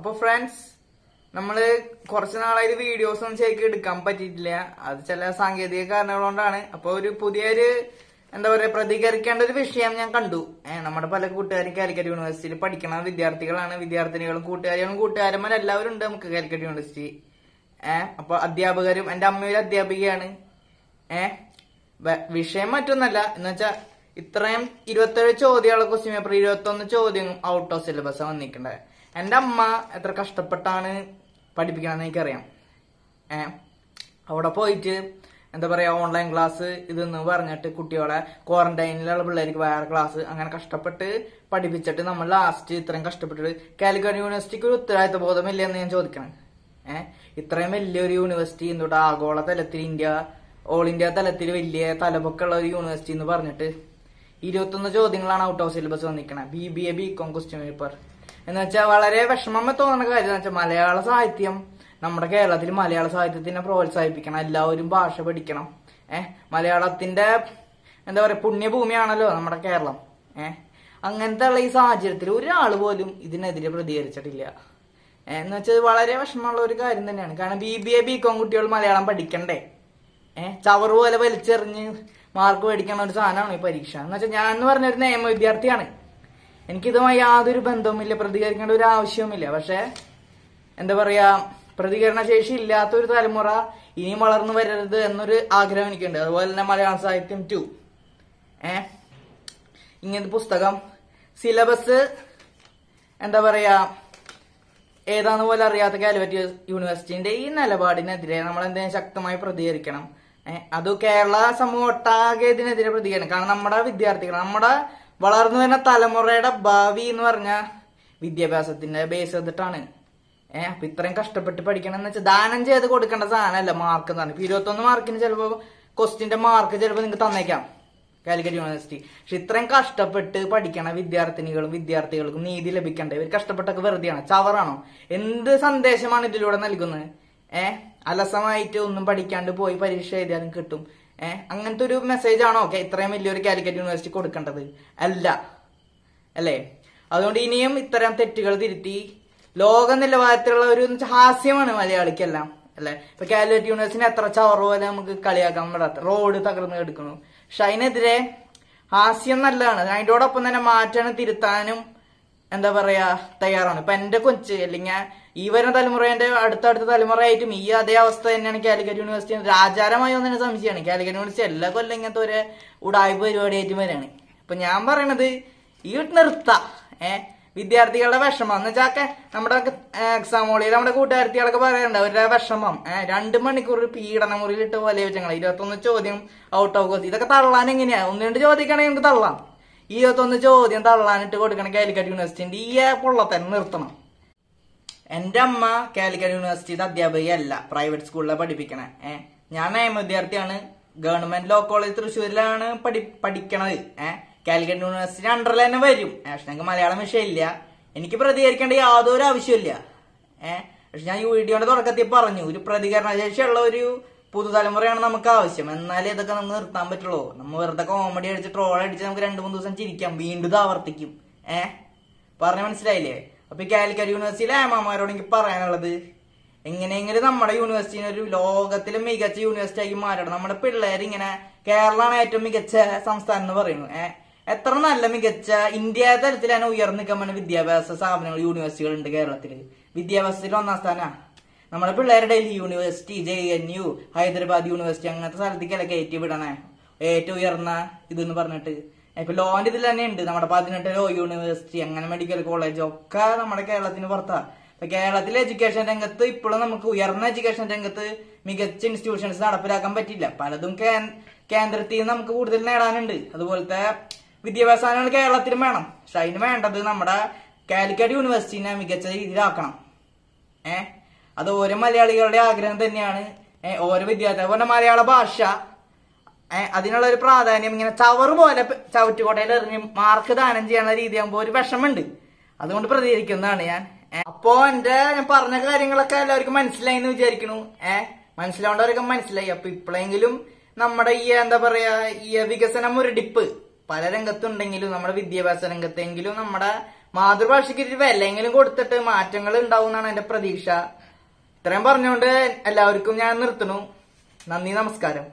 അപ്പോൾ ഫ്രണ്ട്സ് നമ്മൾ കുറച്ച് നാളായിട്ട് വീഡിയോസ് ഒന്നും ശരിക്കും എടുക്കാൻ പറ്റിയിട്ടില്ല അത് ചില സാങ്കേതിക കാരണങ്ങൾ കൊണ്ടാണ് അപ്പോൾ ഒരു പുതിയൊരു എന്താ പറയാ പ്രതികരിക്കേണ്ട ഒരു വിഷയം ഞാൻ കണ്ടു നമ്മുടെ പല കൂട്ടുകാരും കാലിക്കറ്റ് യൂണിവേഴ്സിറ്റിയിൽ പഠിക്കുന്ന വിദ്യാർത്ഥികളാണ് വിദ്യാർത്ഥിനികളും കൂട്ടുകാരികളും കൂട്ടുകാരന്മാരും എല്ലാവരും ഉണ്ട് നമുക്ക് കാലിക്കറ്റ് യൂണിവേഴ്സിറ്റി ഏഹ് അപ്പോൾ അധ്യാപകരും എന്റെ അമ്മയൊരു അധ്യാപികയാണ് ഏഹ് വിഷയം മറ്റൊന്നല്ല എന്ന് വെച്ചാ ഇത്രയും ഇരുപത്തേഴ് ചോദ്യമുള്ള ക്വസ്റ്റ്യൻ പേപ്പർ ഇരുപത്തൊന്ന് ചോദ്യം ഔട്ട് ഓഫ് സിലബസ് വന്നിട്ടുണ്ടായത് എൻ്റെ അമ്മ എത്ര കഷ്ടപ്പെട്ടാണ് പഠിപ്പിക്കണമെന്ന് എനിക്കറിയാം ഏ അവിടെ പോയിട്ട് എന്താ പറയുക ഓൺലൈൻ ക്ലാസ് ഇതെന്ന് പറഞ്ഞിട്ട് കുട്ടികളെ ക്വാറന്റൈനിലുള്ള പിള്ളേർക്ക് വേറെ ക്ലാസ് അങ്ങനെ കഷ്ടപ്പെട്ട് പഠിപ്പിച്ചിട്ട് നമ്മൾ ലാസ്റ്റ് ഇത്രയും കഷ്ടപ്പെട്ടിട്ട് കാലിക്കറ്റ് യൂണിവേഴ്സിറ്റിക്ക് ഒരു ഉത്തരവാദിത്വ ബോധമില്ല എന്ന് ഞാൻ ചോദിക്കണം ഏഹ് ഇത്രയും വലിയൊരു യൂണിവേഴ്സിറ്റി എന്തുകൊണ്ട് ആഗോള തലത്തിൽ ഇന്ത്യ ഓൾ ഇന്ത്യ തലത്തിൽ വലിയ തലപൊക്കുള്ള ഒരു യൂണിവേഴ്സിറ്റി എന്ന് പറഞ്ഞിട്ട് ഇരുപത്തൊന്ന് ചോദ്യങ്ങളാണ് ഔട്ട് ഓഫ് സിലബസ് വന്നിരിക്കണേ B B A B com question paper എന്ന് വെച്ചാൽ വളരെ വിഷമം തോന്നുന്ന കാര്യം എന്ന് വെച്ചാൽ മലയാള സാഹിത്യം നമ്മുടെ കേരളത്തിൽ മലയാള സാഹിത്യത്തിനെ പ്രോത്സാഹിപ്പിക്കണം എല്ലാവരും ഭാഷ പഠിക്കണം ഏഹ് മലയാളത്തിന്റെ എന്താ പറയുക പുണ്യഭൂമിയാണല്ലോ നമ്മുടെ കേരളം ഏഹ് അങ്ങനത്തെ ഉള്ള ഈ സാഹചര്യത്തിൽ ഒരാൾ പോലും ഇതിനെതിരെ പ്രതികരിച്ചിട്ടില്ല എന്ന് വെച്ചാൽ വളരെ വിഷമമുള്ള ഒരു കാര്യം തന്നെയാണ് കാരണം B B A B com കുട്ടികൾ മലയാളം പഠിക്കണ്ടേ ഏഹ് ചവർ പോലെ വലിച്ചെറിഞ്ഞ് മാർക്ക് മേടിക്കണ ഒരു സാധനമാണ് ഈ പരീക്ഷ എന്ന് വെച്ചാൽ ഞാൻ എന്ന് പറഞ്ഞൊരു നിയമ വിദ്യാർത്ഥിയാണ് എനിക്കിതുമായി യാതൊരു ബന്ധവുമില്ല പ്രതികരിക്കേണ്ട ഒരു ആവശ്യവുമില്ല പക്ഷെ എന്താ പറയാ പ്രതികരണ ശേഷി ഇല്ലാത്ത ഒരു തലമുറ ഇനിയും വളർന്നു വരരുത് എന്നൊരു ആഗ്രഹം എനിക്കുണ്ട് അതുപോലെ തന്നെ മലയാള സാഹിത്യം ടു ഏ ഇങ്ങനത്തെ പുസ്തകം സിലബസ് എന്താ പറയാ ഏതാന്ന് പോലെ അറിയാത്ത കാലിക്കറ്റ് യൂണിവേഴ്സിറ്റിന്റെ ഈ നിലപാടിനെതിരെ നമ്മൾ എന്തെങ്കിലും ശക്തമായി പ്രതികരിക്കണം അത് കേരള സമൂഹ ഒട്ടാകെ ഇതിനെതിരെ പ്രതികരിക്കണം കാരണം നമ്മുടെ വിദ്യാർത്ഥികൾ നമ്മുടെ വളർന്നു വരുന്ന തലമുറയുടെ ഭാവി എന്ന് പറഞ്ഞ വിദ്യാഭ്യാസത്തിന്റെ ബേസ് ചെയ്തിട്ടാണ് ഏഹ് അപ്പൊ ഇത്രയും കഷ്ടപ്പെട്ട് പഠിക്കണം എന്ന് വെച്ചാൽ ദാനം ചെയ്ത് കൊടുക്കേണ്ട സാധനമല്ല മാർക്ക് എന്നാണ് ഇപ്പൊ ഇരുപത്തൊന്ന് മാർക്കിന് ചിലപ്പോൾ ക്വസ്റ്റിന്റെ മാർക്ക് ചിലപ്പോൾ നിങ്ങൾക്ക് തന്നേക്കാം കാലിക്കറ്റ് യൂണിവേഴ്സിറ്റി പക്ഷെ ഇത്രയും കഷ്ടപ്പെട്ട് പഠിക്കണ വിദ്യാർത്ഥിനികളും വിദ്യാർത്ഥികൾക്കും നീതി ലഭിക്കണ്ടേ ഇവർ കഷ്ടപ്പെട്ടൊക്കെ വെറുതെയാണ് ചവറാണോ എന്ത് സന്ദേശമാണ് ഇതിലൂടെ നൽകുന്നത് ഏഹ് അലസമായിട്ട് ഒന്നും പഠിക്കാണ്ട് പോയി പരീക്ഷ എഴുതിയാലും കിട്ടും ഏഹ് അങ്ങനത്തെ ഒരു മെസ്സേജ് ആണോ ഇത്രയും വലിയൊരു കാലിക്കറ്റ് യൂണിവേഴ്സിറ്റി കൊടുക്കേണ്ടത് അല്ല അല്ലേ അതുകൊണ്ട് ഇനിയും ഇത്തരം തെറ്റുകൾ തിരുത്തി ലോക നിലവാരത്തിലുള്ള ഒരു ഹാസ്യമാണ് മലയാളിക്കെല്ലാം അല്ലെ ഇപ്പൊ കാലിക്കറ്റ് യൂണിവേഴ്സിറ്റി എത്ര ചവറ് പോലെ നമുക്ക് കളിയാക്കാൻ പറ്റാത്ത റോഡ് തകർന്ന് കിടക്കുന്നു പക്ഷെ അതിനെതിരെ ഹാസ്യം നല്ലതാണ് അതിനോടൊപ്പം തന്നെ മാറ്റാനും തിരുത്താനും എന്താ പറയാ തയ്യാറാണ് ഇപ്പൊ എന്റെ കൊച്ച് അല്ലെങ്കിൽ ഈ വരുന്ന അടുത്ത അടുത്തടുത്ത തലമുറയായിട്ടും ഈ അതേ അവസ്ഥ തന്നെയാണ് കാലിക്കറ്റ് യൂണിവേഴ്സിറ്റി ആചാരമായി ഒന്നിനെ സംശയമാണ് കാലിക്കറ്റ് യൂണിവേഴ്സിറ്റി എല്ലാ കൊല്ലം ഇങ്ങനത്തെ ഒരു ഉടായ്പ ആയിട്ട് വരാണ് ഇപ്പൊ ഞാൻ പറയണത് ഈ നിർത്ത ഏ വിദ്യാർത്ഥികളുടെ വിഷമം എന്ന് വെച്ചാൽ നമ്മുടെ എക്സാം ഹോളിൽ നമ്മുടെ കൂട്ടുകാർത്തികളൊക്കെ പറയുന്നുണ്ട് അവരുടെ വിഷമം രണ്ട് മണിക്കൂർ പീഡന മുറിയിലിട്ട് പോലെ വെച്ചങ്ങൾ ഇരുപത്തൊന്ന് ചോദ്യം ഔട്ട് ഓഫ് കോഴ്സ് ഇതൊക്കെ തള്ളാൻ എങ്ങനെയാ ഒന്ന് രണ്ട് ചോദിക്കുകയാണെങ്കിൽ നമുക്ക് തള്ളാം ഈ ഒന്ന് ചോദ്യം തള്ളാനിട്ട് കൊടുക്കണ കാലിക്കറ്റ് യൂണിവേഴ്സിറ്റിന്റെ ഈ പുള്ള തന്നെ നിർത്തണം എൻ്റെ അമ്മ കാലിക്കറ്റ് യൂണിവേഴ്സിറ്റിയുടെ അധ്യാപികയല്ല പ്രൈവറ്റ് സ്കൂളിലെ പഠിപ്പിക്കണേ ഏ ഞാൻ നിയമ വിദ്യാർത്ഥിയാണ് ഗവൺമെന്റ് ലോ കോളേജ് തൃശ്ശൂരിലാണ് പഠി പഠിക്കണത് ഏ കാലിക്കറ്റ് യൂണിവേഴ്സിറ്റി അണ്ടറിൽ തന്നെ വരും പക്ഷെ ഞങ്ങൾക്ക് മലയാളം വിഷയമില്ല എനിക്ക് പ്രതികരിക്കേണ്ട യാതൊരു ആവശ്യമില്ല ഏ പക്ഷെ ഞാൻ ഈ വീഡിയോയുടെ തുടക്കത്തിൽ പറഞ്ഞു ഒരു പ്രതികരണ ശേഷിയുള്ള ഒരു പുതുതലമുറയാണ് നമുക്ക് ആവശ്യം എന്നാലേ ഇതൊക്കെ നമുക്ക് നിർത്താൻ പറ്റുള്ളൂ നമ്മൾ വെറുതെ കോമഡി അടിച്ച് ട്രോൾ അടിച്ച് നമുക്ക് രണ്ട് മൂന്ന് ദിവസം ചിരിക്കാം വീണ്ടും ആവർത്തിക്കും ഏ പറഞ്ഞ മനസ്സിലായില്ലേ അപ്പൊ കാലിക്കറ്റ് യൂണിവേഴ്സിറ്റിയിലെ ഏമാമാരോട് എനിക്ക് പറയാനുള്ളത് എങ്ങനെയെങ്കിലും നമ്മുടെ യൂണിവേഴ്സിറ്റിനെ ഒരു ലോകത്തിലെ മികച്ച യൂണിവേഴ്സിറ്റി മാറ്റണം നമ്മുടെ പിള്ളേർ ഇങ്ങനെ കേരളമാണ് ഏറ്റവും മികച്ച സംസ്ഥാനം എന്ന് പറയുന്നു ഏഹ് എത്ര നല്ല മികച്ച ഇന്ത്യ തലത്തിൽ ഉയർന്നു നിൽക്കാൻ വിദ്യാഭ്യാസ സ്ഥാപനങ്ങൾ യൂണിവേഴ്സിറ്റികൾ ഉണ്ട് കേരളത്തിൽ വിദ്യാഭ്യാസത്തിൽ ഒന്നാം സ്ഥാനമാണ് നമ്മളെ പിള്ളേരുടെ university J N U Hyderabad university അങ്ങനത്തെ സ്ഥലത്തേക്കല്ല കയറ്റി വിടണേ ഏറ്റവും ഉയർന്ന ഇതെന്ന് പറഞ്ഞിട്ട് ഇപ്പൊ ലോന്റെ ഇതിൽ തന്നെ ഉണ്ട് നമ്മുടെ പതിനെട്ട് ലോ യൂണിവേഴ്സിറ്റി അങ്ങനെ മെഡിക്കൽ കോളേജ് ഒക്കെ നമ്മുടെ കേരളത്തിന് പുറത്താ ഇപ്പൊ കേരളത്തിലെ എഡ്യൂക്കേഷൻ രംഗത്ത് ഇപ്പോഴും നമുക്ക് ഉയർന്ന എഡ്യൂക്കേഷൻ രംഗത്ത് മികച്ച ഇൻസ്റ്റിറ്റ്യൂഷൻസ് നടപ്പിലാക്കാൻ പറ്റില്ല പലതും കേന്ദ്രത്തിൽ നിന്ന് നമുക്ക് കൂടുതൽ നേടാനുണ്ട് അതുപോലത്തെ വിദ്യാഭ്യാസങ്ങൾ കേരളത്തിലും വേണം പക്ഷെ അതിന് വേണ്ടത് നമ്മുടെ കാലിക്കറ്റ് യൂണിവേഴ്സിറ്റിനെ മികച്ച രീതിയിലാക്കണം ഏഹ് അത് ഓരോ മലയാളികളുടെ ആഗ്രഹം തന്നെയാണ് ഓരോ വിദ്യാർത്ഥി പറഞ്ഞ മലയാള ഭാഷ അതിനുള്ള ഒരു പ്രാധാന്യം ഇങ്ങനെ ചവറ് പോലെ ചവറ്റുകോട്ടയിൽ എറിഞ്ഞ് മാർക്ക് ദാനം ചെയ്യാനുള്ള രീതിയാകുമ്പോൾ ഒരു വിഷമമുണ്ട് അതുകൊണ്ട് പ്രതികരിക്കുന്നതാണ് ഞാൻ അപ്പോ എന്റെ ഞാൻ പറഞ്ഞ കാര്യങ്ങളൊക്കെ എല്ലാവർക്കും മനസ്സിലായി എന്ന് വിചാരിക്കുന്നു ഏഹ് മനസ്സിലാവേണ്ടവരൊക്കെ മനസ്സിലായി അപ്പൊ ഇപ്പോഴെങ്കിലും നമ്മുടെ ഈ എന്താ പറയാ ഈ വികസനം മുരടിപ്പ് പല രംഗത്തുണ്ടെങ്കിലും നമ്മുടെ വിദ്യാഭ്യാസ രംഗത്തെങ്കിലും നമ്മുടെ മാതൃഭാഷയ്ക്ക് ഒരു വിലയെങ്കിലും കൊടുത്തിട്ട് മാറ്റങ്ങൾ ഉണ്ടാവും എന്നാണ് എന്റെ പ്രതീക്ഷ ഇത്രയും പറഞ്ഞുകൊണ്ട് എല്ലാവർക്കും ഞാൻ നിർത്തുന്നു നന്ദി നമസ്കാരം